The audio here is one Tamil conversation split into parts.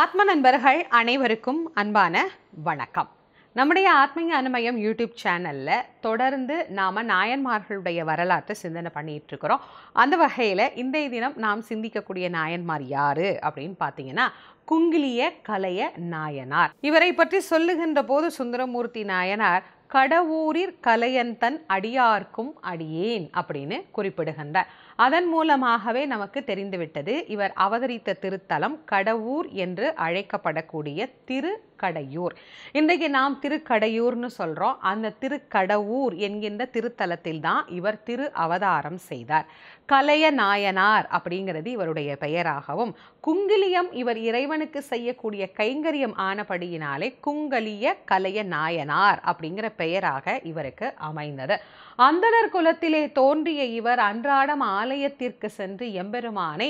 ஆத்ம நண்பர்கள் அனைவருக்கும் அன்பான வணக்கம் நம்முடைய ஆத்மீக அனுமயம் யூடியூப் சேனலில் தொடர்ந்து நாம் நாயன்மார்களுடைய வரலாற்றை சிந்தனை பண்ணிகிட்டு இருக்கிறோம் அந்த வகையில் இந்த தினம் நாம் சிந்திக்கக்கூடிய நாயன்மார் யார் அப்படின்னு பார்த்தீங்கன்னா குங்கிலிய கலைய நாயனார் இவரை பற்றி சொல்லுகின்ற போது சுந்தரமூர்த்தி நாயனார் கடவுரிற் கலையன் தன் அடியார்க்கும் அடியேன் அப்படின்னு குறிப்பிடுகின்றார் அதன் மூலமாகவே நமக்கு தெரிந்துவிட்டது இவர் அவதரித்த திருத்தலம் கடவுர் என்று அழைக்கப்படக்கூடிய திரு கடையூர் இன்றைக்கு நாம் திருக்கடையூர்னு சொல்கிறோம் அந்த திருக்கடவுர் என்கின்ற திருத்தலத்தில் தான் இவர் திரு அவதாரம் செய்தார் கலைய நாயனார் அப்படிங்கிறது இவருடைய பெயராகவும் குங்கிலியம் இவர் இறைவனுக்கு செய்யக்கூடிய கைங்கரியம் ஆனபடியினாலே குங்கலிய கலைய நாயனார் அப்படிங்கிற பெயராக இவருக்கு அமைந்தது அந்தனர் குலத்திலே தோன்றிய இவர் அன்றாடம் ஆலயத்திற்கு சென்று எம்பெருமானை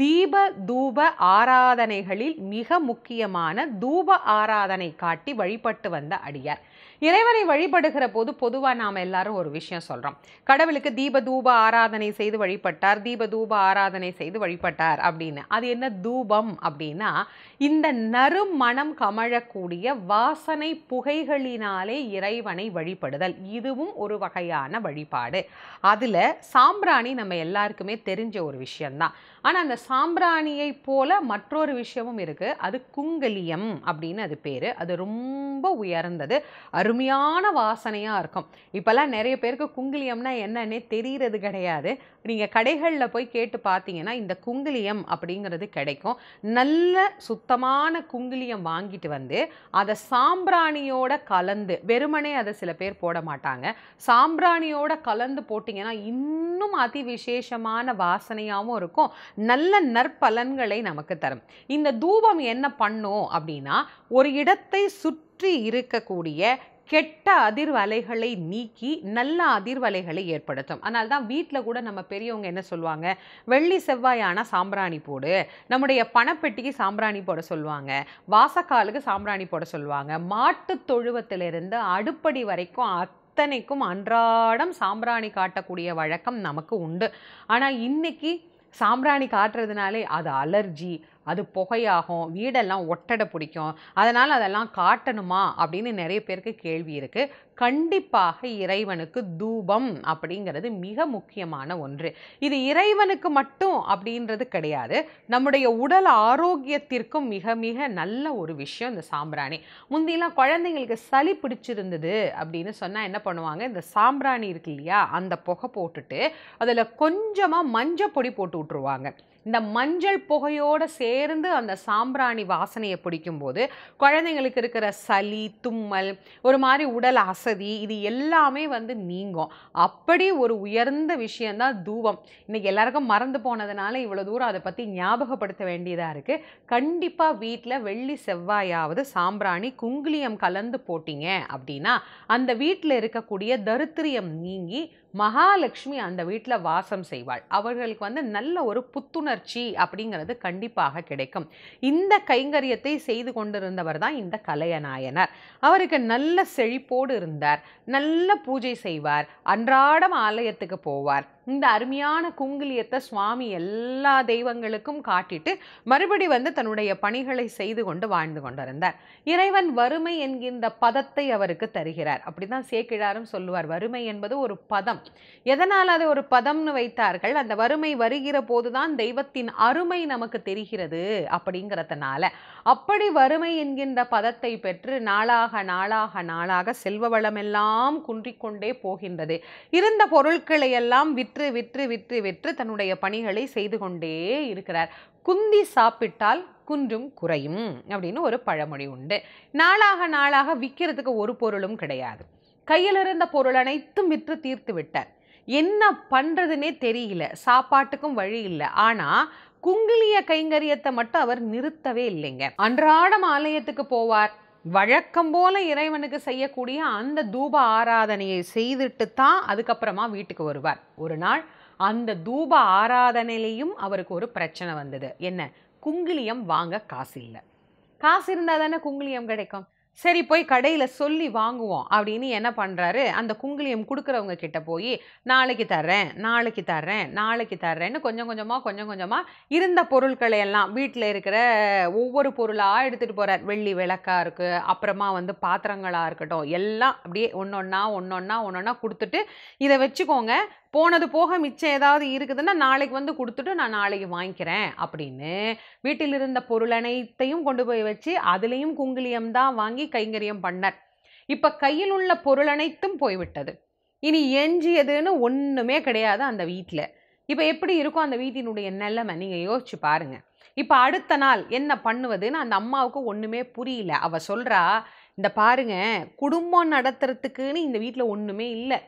தீப தூப ஆராதனைகளில் மிக முக்கியமான தூப ஆராதனை காட்டி வழிபட்டு வந்த அடியார் இறைவனை வழிபடுகிற போது பொதுவாக நாம் எல்லாரும் ஒரு விஷயம் சொல்கிறோம் கடவுளுக்கு தீப தூப ஆராதனை செய்து வழிபட்டார் தீப தூப ஆராதனை செய்து வழிபட்டார் அப்படின்னு அது என்ன தூபம் அப்படின்னா இந்த நறுமணம் கமழக்கூடிய வாசனை புகைகளினாலே இறைவனை வழிபடுதல் இதுவும் ஒரு வகையான வழிபாடு அதில் சாம்பிராணி நம்ம எல்லாருக்குமே தெரிஞ்ச ஒரு விஷயந்தான் ஆனால் அந்த சாம்பிராணியை போல மற்றொரு விஷயமும் இருக்குது அது குங்கலியம் அப்படின்னு அது பேர் அது ரொம்ப உயர்ந்தது அருமையான வாசனையாக இருக்கும் இப்போல்லாம் நிறைய பேருக்கு குங்குலியம்னா என்னன்னே தெரிகிறது கிடையாது நீங்கள் கடைகளில் போய் கேட்டு பார்த்தீங்கன்னா இந்த குங்குலியம் அப்படிங்கிறது கிடைக்கும் நல்ல சுத்தமான குங்குலியம் வாங்கிட்டு வந்து அதை சாம்பிராணியோட கலந்து வெறுமனே அதை சில பேர் போட மாட்டாங்க சாம்பிராணியோட கலந்து போட்டிங்கன்னா இன்னும் அதி விசேஷமான வாசனையாகவும் இருக்கும் நல்ல நற்பலன்களை நமக்கு தரும் இந்த தூபம் என்ன பண்ணும் அப்படின்னா ஒரு இடத்தை சுற்றி சுற்றி இருக்கக்கூடிய கெட்ட அதிர்வலைகளை நீக்கி நல்ல அதிர்வலைகளை ஏற்படுத்தும் அதனால தான் வீட்டில் கூட நம்ம பெரியவங்க என்ன சொல்லுவாங்க வெள்ளி செவ்வாயான சாம்பிராணி போடு நம்முடைய பணப்பெட்டிக்கு சாம்பிராணி போட சொல்லுவாங்க வாசக்காலுக்கு சாம்பிராணி போட சொல்லுவாங்க மாட்டு தொழுவத்திலிருந்து அடுப்படி வரைக்கும் அத்தனைக்கும் அன்றாடம் சாம்பிராணி காட்டக்கூடிய வழக்கம் நமக்கு உண்டு ஆனால் இன்னைக்கு சாம்பிராணி காட்டுறதுனாலே அது அலர்ஜி அது புகையாகும் வீடெல்லாம் ஒட்டடை பிடிக்கும் அதனால் அதெல்லாம் காட்டணுமா அப்படின்னு நிறைய பேருக்கு கேள்வி இருக்குது கண்டிப்பாக இறைவனுக்கு தூபம் அப்படிங்கிறது மிக முக்கியமான ஒன்று இது இறைவனுக்கு மட்டும் அப்படின்றது கிடையாது நம்முடைய உடல் ஆரோக்கியத்திற்கும் மிக மிக நல்ல ஒரு விஷயம் இந்த சாம்பிராணி முந்தியெல்லாம் குழந்தைங்களுக்கு சளி பிடிச்சிருந்தது அப்படின்னு சொன்னால் என்ன பண்ணுவாங்க இந்த சாம்பிராணி இருக்கு இல்லையா அந்த புகை போட்டுட்டு அதில் கொஞ்சமாக மஞ்சள் பொடி போட்டு விட்ருவாங்க இந்த மஞ்சள் புகையோடு சேர்ந்து அந்த சாம்பிராணி வாசனையை பிடிக்கும்போது குழந்தைங்களுக்கு இருக்கிற சளி தும்மல் ஒரு மாதிரி உடல் அசதி இது எல்லாமே வந்து நீங்கும் அப்படி ஒரு உயர்ந்த விஷயந்தான் தூவம் இன்றைக்கி எல்லாருக்கும் மறந்து போனதுனால இவ்வளோ தூரம் அதை பற்றி ஞாபகப்படுத்த வேண்டியதாக இருக்குது கண்டிப்பாக வீட்டில் வெள்ளி செவ்வாயாவது சாம்பிராணி குங்குளியம் கலந்து போட்டிங்க அப்படின்னா அந்த வீட்டில் இருக்கக்கூடிய தரித்திரியம் நீங்கி மகாலட்சுமி அந்த வீட்டில் வாசம் செய்வாள் அவர்களுக்கு வந்து நல்ல ஒரு புத்துணர்ச்சி அப்படிங்கிறது கண்டிப்பாக கிடைக்கும் இந்த கைங்கரியத்தை செய்து கொண்டிருந்தவர் தான் இந்த கலையநாயனர் அவருக்கு நல்ல செழிப்போடு இருந்தார் நல்ல பூஜை செய்வார் அன்றாடம் ஆலயத்துக்கு போவார் இந்த அருமையான குங்குலியத்தை சுவாமி எல்லா தெய்வங்களுக்கும் காட்டிட்டு மறுபடி வந்து தன்னுடைய பணிகளை செய்து கொண்டு வாழ்ந்து கொண்டிருந்தார் இறைவன் வறுமை என்கின்ற பதத்தை அவருக்கு தருகிறார் அப்படிதான் சேக்கிழாரும் சொல்லுவார் வறுமை என்பது ஒரு பதம் எதனால் அதை ஒரு பதம்னு வைத்தார்கள் அந்த வறுமை வருகிற போதுதான் தெய்வத்தின் அருமை நமக்கு தெரிகிறது அப்படிங்கிறதுனால அப்படி வறுமை என்கின்ற பதத்தை பெற்று நாளாக நாளாக நாளாக செல்வ வளமெல்லாம் குன்றிக்கொண்டே போகின்றது இருந்த பொருட்களை எல்லாம் விற்று விற்று விற்று விற்று விற்று தன்னுடைய பணிகளை செய்து கொண்டே இருக்கிறார் குந்தி சாப்பிட்டால் குன்றும் குறையும் அப்படின்னு ஒரு பழமொழி உண்டு நாளாக நாளாக விற்கிறதுக்கு ஒரு பொருளும் கிடையாது கையில் இருந்த பொருள் அனைத்தும் விற்று தீர்த்து விட்டார் என்ன பண்ணுறதுனே தெரியல சாப்பாட்டுக்கும் வழி இல்லை ஆனால் குங்கிலிய கைங்கரியத்தை மட்டும் அவர் நிறுத்தவே இல்லைங்க அன்றாடம் ஆலயத்துக்கு போவார் வழக்கம் போல இறைவனுக்கு செய்யக்கூடிய அந்த தூப ஆராதனையை செய்துட்டு தான் அதுக்கப்புறமா வீட்டுக்கு வருவார் ஒரு நாள் அந்த தூப ஆராதனையிலையும் அவருக்கு ஒரு பிரச்சனை வந்தது என்ன குங்கிலியம் வாங்க காசு இல்லை காசு இருந்தால் தானே குங்கிலியம் கிடைக்கும் சரி போய் கடையில் சொல்லி வாங்குவோம் அப்படின்னு என்ன பண்ணுறாரு அந்த குங்குலியம் கொடுக்குறவங்க கிட்ட போய் நாளைக்கு தர்றேன் நாளைக்கு தர்றேன் நாளைக்கு தர்றேன்னு கொஞ்சம் கொஞ்சமாக கொஞ்சம் கொஞ்சமாக இருந்த பொருட்களை எல்லாம் வீட்டில் இருக்கிற ஒவ்வொரு பொருளாக எடுத்துகிட்டு போகிறார் வெள்ளி விளக்காக இருக்குது அப்புறமா வந்து பாத்திரங்களாக இருக்கட்டும் எல்லாம் அப்படியே ஒன்று ஒன்றா ஒன்று ஒன்றா ஒன்று ஒன்றா கொடுத்துட்டு இதை வச்சுக்கோங்க போனது போக மிச்சம் ஏதாவது இருக்குதுன்னா நாளைக்கு வந்து கொடுத்துட்டு நான் நாளைக்கு வாங்கிக்கிறேன் அப்படின்னு வீட்டில் இருந்த பொருள் அனைத்தையும் கொண்டு போய் வச்சு அதுலேயும் குங்குலியம் தான் வாங்கி கைங்கரியம் பண்ணார் இப்போ கையில் உள்ள பொருள் அனைத்தும் போய்விட்டது இனி எஞ்சியதுன்னு ஒன்றுமே கிடையாது அந்த வீட்டில் இப்போ எப்படி இருக்கும் அந்த வீட்டினுடைய நிலைமை நீங்கள் யோசிச்சு பாருங்கள் இப்போ அடுத்த நாள் என்ன பண்ணுவதுன்னு அந்த அம்மாவுக்கு ஒன்றுமே புரியல அவள் சொல்கிறா இந்த பாருங்க குடும்பம் நடத்துறதுக்குன்னு இந்த வீட்டில் ஒன்றுமே இல்லை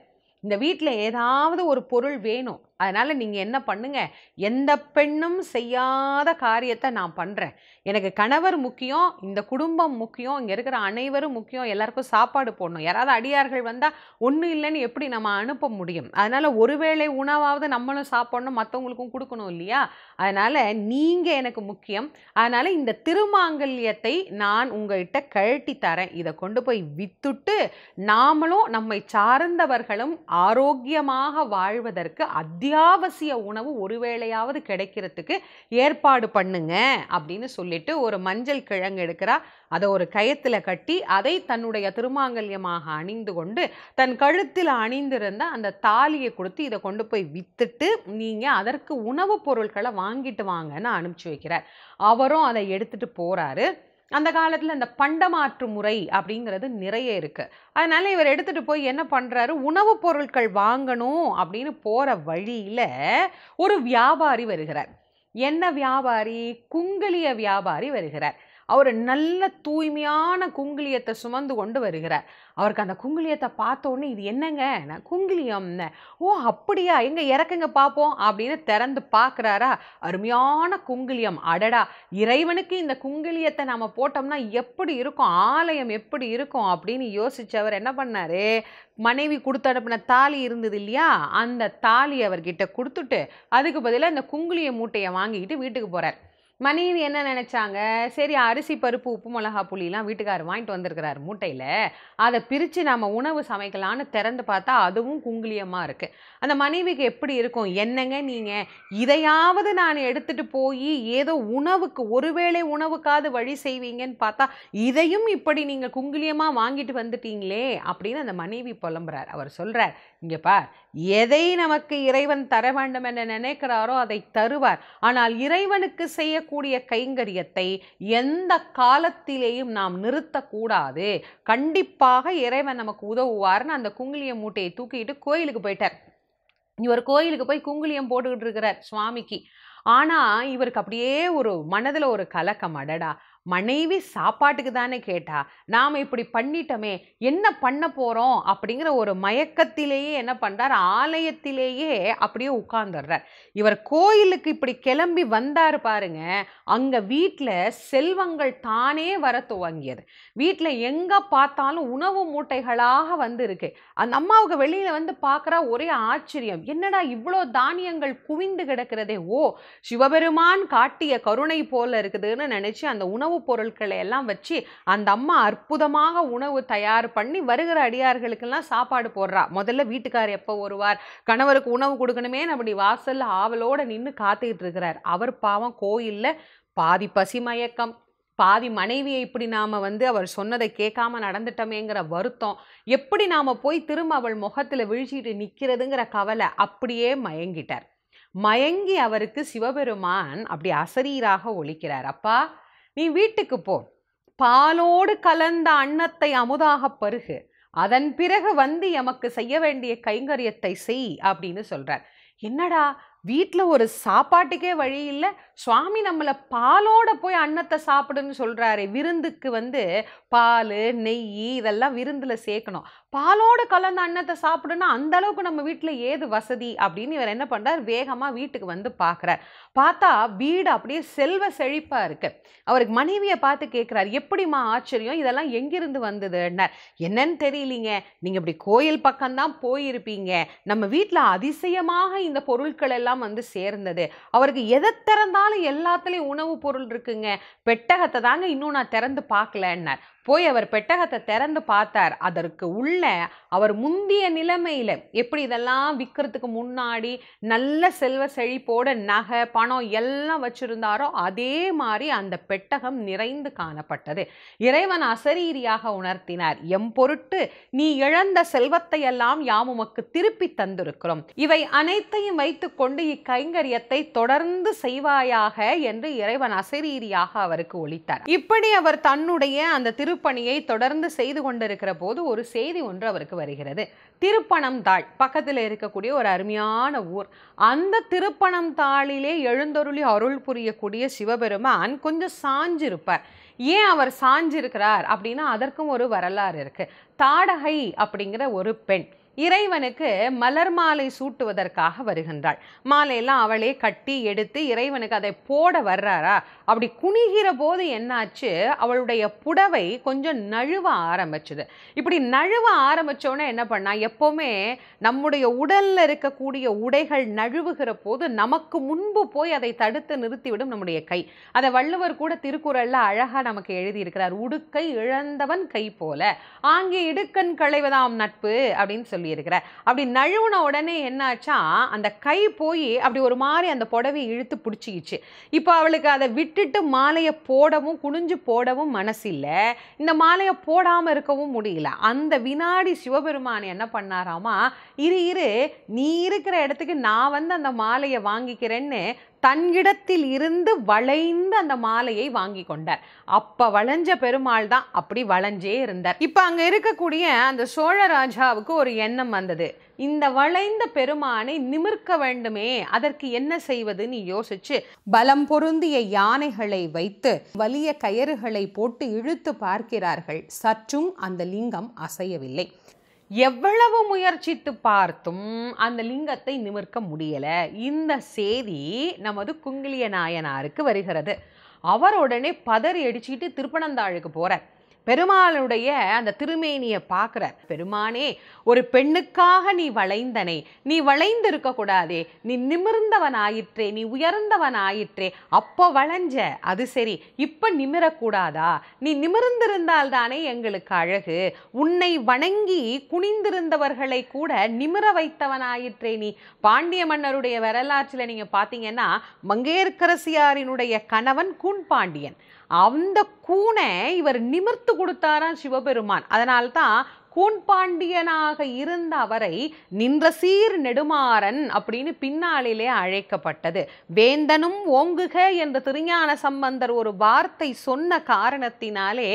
இந்த வீட்டில் ஏதாவது ஒரு பொருள் வேணும் அதனால் நீங்கள் என்ன பண்ணுங்க எந்த பெண்ணும் செய்யாத காரியத்தை நான் பண்ணுறேன் எனக்கு கணவர் முக்கியம் இந்த குடும்பம் முக்கியம் இங்கே இருக்கிற அனைவரும் முக்கியம் எல்லாருக்கும் சாப்பாடு போடணும் யாராவது அடியார்கள் வந்தால் ஒன்றும் இல்லைன்னு எப்படி நம்ம அனுப்ப முடியும் அதனால் ஒருவேளை உணவாவது நம்மளும் சாப்பிடணும் மற்றவங்களுக்கும் கொடுக்கணும் இல்லையா அதனால் நீங்கள் எனக்கு முக்கியம் அதனால் இந்த திருமாங்கல்யத்தை நான் உங்கள்கிட்ட கழட்டி தரேன் இதை கொண்டு போய் வித்துட்டு நாமளும் நம்மை சார்ந்தவர்களும் ஆரோக்கியமாக வாழ்வதற்கு அதி அத்தியாவசிய உணவு ஒருவேளையாவது கிடைக்கிறதுக்கு ஏற்பாடு பண்ணுங்க அப்படின்னு சொல்லிட்டு ஒரு மஞ்சள் கிழங்கு எடுக்கிறா அதை ஒரு கயத்தில் கட்டி அதை தன்னுடைய திருமாங்கல்யமாக அணிந்து கொண்டு தன் கழுத்தில் அணிந்திருந்த அந்த தாலியை கொடுத்து இதை கொண்டு போய் வித்துட்டு நீங்கள் அதற்கு உணவுப் பொருட்களை வாங்கிட்டு வாங்கன்னு அனுப்பிச்சி வைக்கிறார் அவரும் அதை எடுத்துகிட்டு போகிறாரு அந்த காலத்தில் அந்த பண்டமாற்று முறை அப்படிங்கிறது நிறைய இருக்குது அதனால் இவர் எடுத்துகிட்டு போய் என்ன பண்ணுறாரு உணவுப் பொருட்கள் வாங்கணும் அப்படின்னு போகிற வழியில் ஒரு வியாபாரி வருகிறார் என்ன வியாபாரி குங்கிலிய வியாபாரி வருகிறார் அவர் நல்ல தூய்மையான குங்குலியத்தை சுமந்து கொண்டு வருகிறார் அவருக்கு அந்த குங்குலியத்தை பார்த்தோன்னே இது என்னங்க நான் குங்குலியம்னு ஓ அப்படியா எங்கே இறக்குங்க பார்ப்போம் அப்படின்னு திறந்து பார்க்குறாரா அருமையான குங்குலியம் அடடா இறைவனுக்கு இந்த குங்குலியத்தை நம்ம போட்டோம்னா எப்படி இருக்கும் ஆலயம் எப்படி இருக்கும் அப்படின்னு யோசித்தவர் என்ன பண்ணார் மனைவி கொடுத்து அனுப்பின தாலி இருந்தது இல்லையா அந்த தாலி அவர்கிட்ட கொடுத்துட்டு அதுக்கு பதிலாக இந்த குங்குலிய மூட்டையை வாங்கிக்கிட்டு வீட்டுக்கு போகிறார் மனைவி என்ன நினச்சாங்க சரி அரிசி பருப்பு உப்பு மிளகா புளிலாம் வீட்டுக்காரர் வாங்கிட்டு வந்திருக்கிறார் மூட்டையில் அதை பிரித்து நம்ம உணவு சமைக்கலான்னு திறந்து பார்த்தா அதுவும் குங்குலியமாக இருக்குது அந்த மனைவிக்கு எப்படி இருக்கும் என்னங்க நீங்கள் இதையாவது நான் எடுத்துகிட்டு போய் ஏதோ உணவுக்கு ஒருவேளை உணவுக்காவது வழி செய்வீங்கன்னு பார்த்தா இதையும் இப்படி நீங்கள் குங்குலியமாக வாங்கிட்டு வந்துட்டீங்களே அப்படின்னு அந்த மனைவி புலம்புறார் அவர் சொல்கிறார் இங்கே பார் எதை நமக்கு இறைவன் தர வேண்டும் என நினைக்கிறாரோ அதை தருவார் ஆனால் இறைவனுக்கு செய்யக்கூடிய கைங்கரியத்தை எந்த காலத்திலேயும் நாம் நிறுத்தக்கூடாது கண்டிப்பாக இறைவன் நமக்கு உதவுவார்னு அந்த குங்கிலிய மூட்டையை தூக்கிட்டு கோயிலுக்கு போயிட்டார் இவர் கோயிலுக்கு போய் குங்குளியம் போட்டுக்கிட்டு இருக்கிறார் சுவாமிக்கு ஆனால் இவருக்கு அப்படியே ஒரு மனதில் ஒரு கலக்கம் அடடா மனைவி சாப்பாட்டுக்கு தானே கேட்டா நாம் இப்படி பண்ணிட்டோமே என்ன பண்ண போகிறோம் அப்படிங்கிற ஒரு மயக்கத்திலேயே என்ன பண்ணுறார் ஆலயத்திலேயே அப்படியே உட்கார்ந்துடுறார் இவர் கோயிலுக்கு இப்படி கிளம்பி வந்தார் பாருங்க அங்கே வீட்டில் செல்வங்கள் தானே வர துவங்கியது வீட்டில் எங்கே பார்த்தாலும் உணவு மூட்டைகளாக வந்து இருக்கு அந்த அம்மாவுக்கு வெளியில் வந்து பார்க்குறா ஒரே ஆச்சரியம் என்னடா இவ்வளோ தானியங்கள் குவிந்து கிடக்கிறதே ஓ சிவபெருமான் காட்டிய கருணை போல இருக்குதுன்னு நினச்சி அந்த உணவு உணவுப் பொருட்களை எல்லாம் வச்சு அந்த அம்மா அற்புதமாக உணவு தயார் பண்ணி வருகிற அடியார்களுக்கெல்லாம் சாப்பாடு போடுறா முதல்ல வீட்டுக்கார் எப்போ வருவார் கணவருக்கு உணவு கொடுக்கணுமே அப்படி வாசல்ல ஆவலோட நின்று காத்துக்கிட்டு இருக்கிறார் அவர் பாவம் கோயிலில் பாதி பசிமயக்கம் பாதி மனைவியை இப்படி நாம் வந்து அவர் சொன்னதை கேட்காம நடந்துட்டோமேங்கிற வருத்தம் எப்படி நாம் போய் திரும்ப அவள் முகத்தில் விழிச்சிட்டு நிற்கிறதுங்கிற கவலை அப்படியே மயங்கிட்டார் மயங்கி அவருக்கு சிவபெருமான் அப்படி அசரீராக ஒழிக்கிறார் அப்பா நீ வீட்டுக்கு போ பாலோடு கலந்த அன்னத்தை அமுதாக பருகு அதன் பிறகு வந்து எமக்கு செய்ய வேண்டிய கைங்கரியத்தை செய் அப்படின்னு சொல்கிறார் என்னடா வீட்டில் ஒரு சாப்பாட்டுக்கே வழி இல்லை சுவாமி நம்மளை பாலோட போய் அன்னத்தை சாப்பிடுன்னு சொல்கிறாரு விருந்துக்கு வந்து பால் நெய் இதெல்லாம் விருந்தில் சேர்க்கணும் பாலோட கலந்த அன்னத்தை சாப்பிடுன்னா அந்த அளவுக்கு நம்ம வீட்டில் ஏது வசதி அப்படின்னு இவர் என்ன பண்ணுறார் வேகமாக வீட்டுக்கு வந்து பார்க்குறார் பார்த்தா வீடு அப்படியே செல்வ செழிப்பாக இருக்குது அவருக்கு மனைவியை பார்த்து கேட்குறாரு எப்படிம்மா ஆச்சரியம் இதெல்லாம் எங்கிருந்து வந்ததுன்னார் என்னன்னு தெரியலீங்க நீங்கள் இப்படி கோயில் பக்கம்தான் போயிருப்பீங்க நம்ம வீட்டில் அதிசயமாக இந்த பொருட்கள் எல்லாம் வந்து சேர்ந்தது அவருக்கு எதை திறந்தா இருந்தாலும் எல்லாத்துலேயும் உணவுப் பொருள் இருக்குங்க பெட்டகத்தை தாங்க இன்னும் நான் திறந்து பார்க்கலன்னார் போய் அவர் பெட்டகத்தை திறந்து பார்த்தார் அதற்கு உள்ள அவர் முந்திய நிலைமையில் எப்படி இதெல்லாம் விற்கிறதுக்கு முன்னாடி நல்ல செல்வ செழிப்போட நகை பணம் எல்லாம் வச்சுருந்தாரோ அதே மாதிரி அந்த பெட்டகம் நிறைந்து காணப்பட்டது இறைவன் அசரீரியாக உணர்த்தினார் எம் பொருட்டு நீ இழந்த செல்வத்தை எல்லாம் யாம் உமக்கு திருப்பி தந்திருக்கிறோம் இவை அனைத்தையும் வைத்துக்கொண்டு இக்கைங்கரியத்தை தொடர்ந்து செய்வாயாக என்று இறைவன் அசரீரியாக அவருக்கு ஒழித்தார் இப்படி அவர் தன்னுடைய அந்த திரு திருப்பணியை தொடர்ந்து செய்து கொண்டிருக்கிற போது ஒரு செய்தி ஒன்று அவருக்கு வருகிறது திருப்பணம் தாள் பக்கத்தில் இருக்கக்கூடிய ஒரு அருமையான ஊர் அந்த திருப்பணம் தாளிலே எழுந்தொருளி அருள் புரியக்கூடிய சிவபெருமான் கொஞ்சம் சாஞ்சிருப்பார் ஏன் அவர் சாஞ்சிருக்கிறார் அப்படின்னா அதற்கும் ஒரு வரலாறு இருக்கு தாடகை அப்படிங்கிற ஒரு பெண் இறைவனுக்கு மலர் மாலை சூட்டுவதற்காக வருகின்றாள் மாலையெல்லாம் அவளே கட்டி எடுத்து இறைவனுக்கு அதை போட வர்றாரா அப்படி குனிகிற போது என்னாச்சு அவளுடைய புடவை கொஞ்சம் நழுவ ஆரம்பிச்சுது இப்படி நழுவ ஆரம்பித்தோன்னே என்ன பண்ணா எப்போவுமே நம்முடைய உடலில் இருக்கக்கூடிய உடைகள் நழுவுகிற போது நமக்கு முன்பு போய் அதை தடுத்து நிறுத்திவிடும் நம்முடைய கை அதை வள்ளுவர் கூட திருக்குறளில் அழகாக நமக்கு எழுதியிருக்கிறார் உடுக்கை இழந்தவன் கை போல ஆங்கே இடுக்கண் களைவதாம் நட்பு அப்படின்னு சொல்லி சொல்லியிருக்கிற அப்படி நழுவுன உடனே என்னாச்சா அந்த கை போய் அப்படி ஒரு மாதிரி அந்த புடவை இழுத்து பிடிச்சிக்கிச்சு இப்போ அவளுக்கு அதை விட்டுட்டு மாலையை போடவும் குனிஞ்சு போடவும் மனசில்லை இந்த மாலையை போடாமல் இருக்கவும் முடியல அந்த வினாடி சிவபெருமான் என்ன பண்ணாராமா இரு இரு நீ இருக்கிற இடத்துக்கு நான் வந்து அந்த மாலையை வாங்கிக்கிறேன்னு தன்னிடத்தில் இருந்து வளைந்து அந்த மாலையை வாங்கி கொண்டார் அப்ப வளைஞ்ச பெருமாள் தான் அப்படி வளைஞ்சே இருந்தார் இப்ப அங்க இருக்கக்கூடிய அந்த சோழ ராஜாவுக்கு ஒரு எண்ணம் வந்தது இந்த வளைந்த பெருமானை நிமிர்க்க வேண்டுமே அதற்கு என்ன செய்வதுன்னு யோசிச்சு பலம் பொருந்திய யானைகளை வைத்து வலிய கயறுகளை போட்டு இழுத்து பார்க்கிறார்கள் சற்றும் அந்த லிங்கம் அசையவில்லை எவ்வளவு முயற்சித்து பார்த்தும் அந்த லிங்கத்தை நிமிர்க்க முடியலை இந்த செய்தி நமது குங்கிலிய நாயனாருக்கு வருகிறது அவர் உடனே பதறி அடிச்சுட்டு திருப்பனந்தாளுக்கு போகிறார் பெருமாளுடைய அந்த திருமேனியை பார்க்குறார் பெருமானே ஒரு பெண்ணுக்காக நீ வளைந்தனே நீ வளைந்திருக்க கூடாதே நீ நிமிர்ந்தவன் ஆயிற்றே நீ உயர்ந்தவன் ஆயிற்றே அப்போ வளைஞ்ச அது சரி இப்போ நிமிரக்கூடாதா நீ நிமிர்ந்திருந்தால்தானே எங்களுக்கு அழகு உன்னை வணங்கி குனிந்திருந்தவர்களை கூட நிமிர வைத்தவன் ஆயிற்றே நீ பாண்டிய மன்னருடைய வரலாற்றில் நீங்கள் பார்த்தீங்கன்னா மங்கையர்க்கரசியாரினுடைய கணவன் கூண்பாண்டியன் அந்த கூனை இவர் நிமிர்த்து கொடுத்தாராம் சிவபெருமான் அதனால்தான் கூண்பாண்டியனாக இருந்த அவரை நின்ற சீர் நெடுமாறன் அப்படின்னு பின்னாளிலே அழைக்கப்பட்டது வேந்தனும் ஓங்குக என்று திருஞான சம்பந்தர் ஒரு வார்த்தை சொன்ன காரணத்தினாலே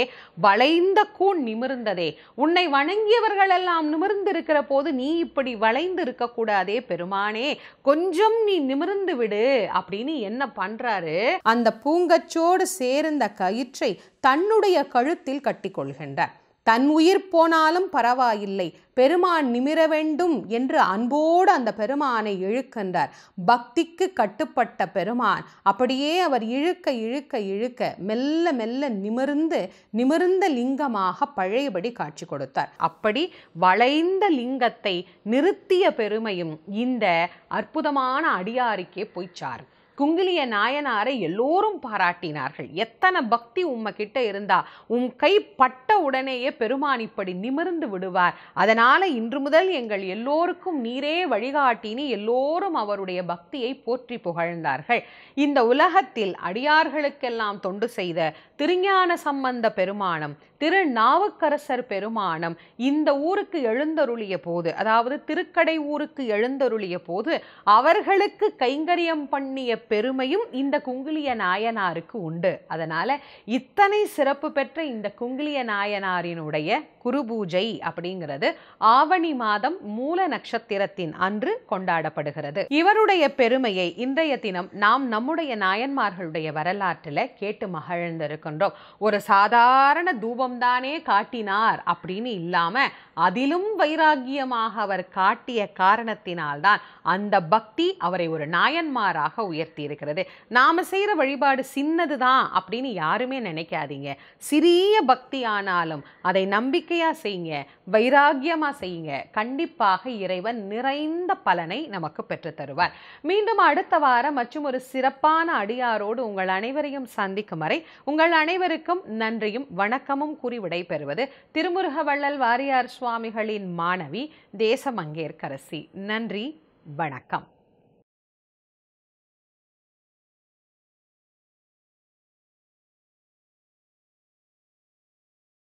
வளைந்த கூண் நிமிர்ந்ததே உன்னை வணங்கியவர்கள் எல்லாம் நிமிர்ந்திருக்கிற போது நீ இப்படி வளைந்து இருக்கக்கூடாதே பெருமானே கொஞ்சம் நீ நிமிர்ந்து விடு அப்படின்னு என்ன பண்றாரு அந்த பூங்கச்சோடு சேர்ந்த கயிற்றை தன்னுடைய கழுத்தில் கட்டிக்கொள்கின்றார் தன் உயிர் போனாலும் பரவாயில்லை பெருமான் நிமிர வேண்டும் என்று அன்போடு அந்த பெருமானை இழுக்கின்றார் பக்திக்கு கட்டுப்பட்ட பெருமான் அப்படியே அவர் இழுக்க இழுக்க இழுக்க மெல்ல மெல்ல நிமிர்ந்து நிமிர்ந்த லிங்கமாக பழையபடி காட்சி கொடுத்தார் அப்படி வளைந்த லிங்கத்தை நிறுத்திய பெருமையும் இந்த அற்புதமான அடியாருக்கே போய் சாரும் குங்கிலிய நாயனாரை எல்லோரும் பாராட்டினார்கள் எத்தனை பக்தி உம்மகிட்ட இருந்தா உம் கை பட்ட உடனேயே பெருமான் இப்படி நிமிர்ந்து விடுவார் அதனால இன்று முதல் எங்கள் எல்லோருக்கும் நீரே வழிகாட்டினி எல்லோரும் அவருடைய பக்தியை போற்றி புகழ்ந்தார்கள் இந்த உலகத்தில் அடியார்களுக்கெல்லாம் தொண்டு செய்த திருஞான சம்பந்த பெருமானம் திருநாவுக்கரசர் பெருமானம் இந்த ஊருக்கு எழுந்தருளிய போது அதாவது திருக்கடை ஊருக்கு எழுந்தருளிய போது அவர்களுக்கு கைங்கரியம் பண்ணிய பெருமையும் இந்த குங்கிலிய நாயனாருக்கு உண்டு அதனால இத்தனை சிறப்பு பெற்ற இந்த குங்கிலிய நாயனாரினுடைய குருபூஜை அப்படிங்கிறது ஆவணி மாதம் மூல நட்சத்திரத்தின் அன்று கொண்டாடப்படுகிறது இவருடைய பெருமையை இன்றைய தினம் நாம் நம்முடைய நாயன்மார்களுடைய வரலாற்றில் கேட்டு மகிழ்ந்திருக்கின்றோம் ஒரு சாதாரண தூபம் தானே காட்டினார் அப்படின்னு இல்லாம அதிலும் வைராகியமாக அவர் காட்டிய காரணத்தினால்தான் அந்த பக்தி அவரை ஒரு நாயன்மாராக உயர்த்தி இருக்கிறது நாம செய்யற வழிபாடு தான் அப்படின்னு யாருமே நினைக்காதீங்க சிறிய பக்தி ஆனாலும் அதை நம்பிக்கையா செய்யுங்க வைராகியமா செய்யுங்க கண்டிப்பாக இறைவன் நிறைந்த பலனை நமக்கு பெற்றுத்தருவார் மீண்டும் அடுத்த வாரம் மற்றும் ஒரு சிறப்பான அடியாரோடு உங்கள் அனைவரையும் சந்திக்கும் வரை உங்கள் அனைவருக்கும் நன்றியும் வணக்கமும் கூறி விடைபெறுவது திருமுருக வள்ளல் வாரியார் சுவாமிகளின் மாணவி தேசமங்கேற்கரசி நன்றி வணக்கம்